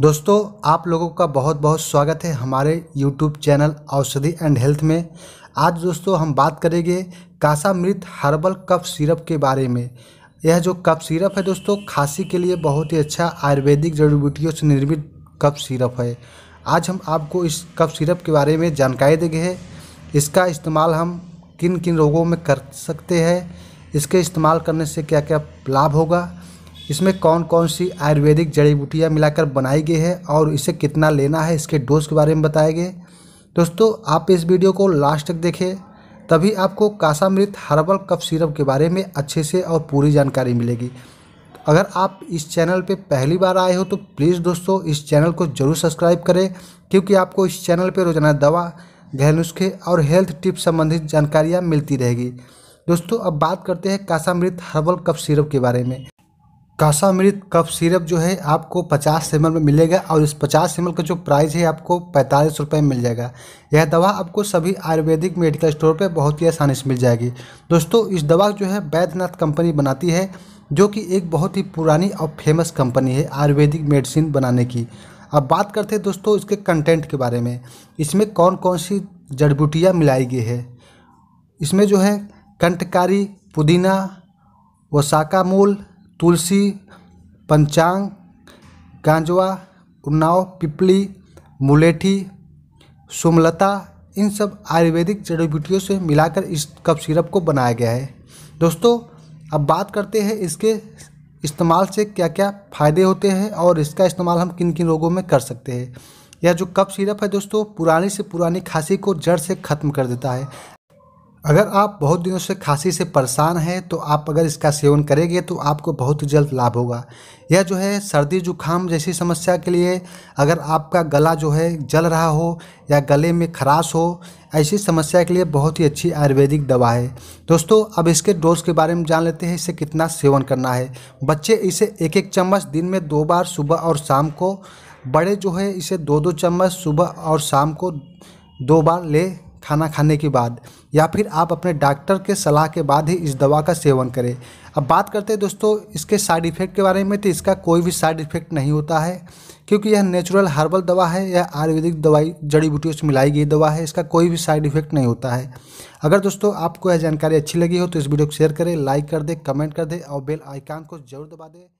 दोस्तों आप लोगों का बहुत बहुत स्वागत है हमारे YouTube channel Aushadhi and health में आज दोस्तों हम बात करेंगे कासामृत हर्बल कफ सिरप के बारे में यह जो कफ सिरप है दोस्तों खांसी के लिए बहुत ही अच्छा आयुर्वेदिक जड़ी बूटियों से निर्मित कफ सिरप है आज हम आपको इस कफ सिरप के बारे में जानकारी देंगे इसका इस्तेमाल हम किन किन रोगों में कर सकते हैं इसके इस्तेमाल करने से क्या क्या लाभ होगा इसमें कौन कौन सी आयुर्वेदिक जड़ी बूटियाँ मिलाकर बनाई गई है और इसे कितना लेना है इसके डोज के बारे में बताए गए दोस्तों आप इस वीडियो को लास्ट तक देखें तभी आपको कासामृत हर्बल कफ सिरप के बारे में अच्छे से और पूरी जानकारी मिलेगी अगर आप इस चैनल पर पहली बार आए हो तो प्लीज़ दोस्तों इस चैनल को ज़रूर सब्सक्राइब करें क्योंकि आपको इस चैनल पर रोज़ाना दवा घर नुस्खे और हेल्थ टिप्स संबंधित जानकारियाँ मिलती रहेगी दोस्तों अब बात करते हैं कासामृत हर्बल कफ सिरप के बारे में कासामृत कफ सिरप जो है आपको पचास एम में मिलेगा और इस पचास एम का जो प्राइस है आपको पैंतालीस रुपये में मिल जाएगा यह दवा आपको सभी आयुर्वेदिक मेडिकल स्टोर पर बहुत ही आसानी से मिल जाएगी दोस्तों इस दवा जो है बैद्यनाथ कंपनी बनाती है जो कि एक बहुत ही पुरानी और फेमस कंपनी है आयुर्वेदिक मेडिसिन बनाने की अब बात करते हैं दोस्तों इसके कंटेंट के बारे में इसमें कौन कौन सी जड़ी बूटियाँ मिलाई गई है इसमें जो है कंटकारी पुदीना वसाका मूल तुलसी पंचांग गांजवा उन्नाव पिपली मुलेठी सुमलता इन सब आयुर्वेदिक जड़ी बूटियों से मिलाकर इस कफ सिरप को बनाया गया है दोस्तों अब बात करते हैं इसके इस्तेमाल से क्या क्या फ़ायदे होते हैं और इसका इस्तेमाल हम किन किन रोगों में कर सकते हैं यह जो कफ सिरप है दोस्तों पुरानी से पुरानी खांसी को जड़ से ख़त्म कर देता है अगर आप बहुत दिनों से खांसी से परेशान हैं तो आप अगर इसका सेवन करेंगे तो आपको बहुत जल्द लाभ होगा यह जो है सर्दी जुखाम जैसी समस्या के लिए अगर आपका गला जो है जल रहा हो या गले में खराश हो ऐसी समस्या के लिए बहुत ही अच्छी आयुर्वेदिक दवा है दोस्तों अब इसके डोज के बारे में जान लेते हैं इसे कितना सेवन करना है बच्चे इसे एक एक चम्मच दिन में दो बार सुबह और शाम को बड़े जो है इसे दो दो चम्मच सुबह और शाम को दो बार ले खाना खाने के बाद या फिर आप अपने डॉक्टर के सलाह के बाद ही इस दवा का सेवन करें अब बात करते हैं दोस्तों इसके साइड इफ़ेक्ट के बारे में तो इसका कोई भी साइड इफ़ेक्ट नहीं होता है क्योंकि यह नेचुरल हर्बल दवा है यह आयुर्वेदिक दवाई जड़ी बूटियों से मिलाई गई दवा है इसका कोई भी साइड इफ़ेक्ट नहीं होता है अगर दोस्तों आपको यह जानकारी अच्छी लगी हो तो इस वीडियो को शेयर करें लाइक कर दें कमेंट कर दें और बेल आइकान को जरूर दबा दें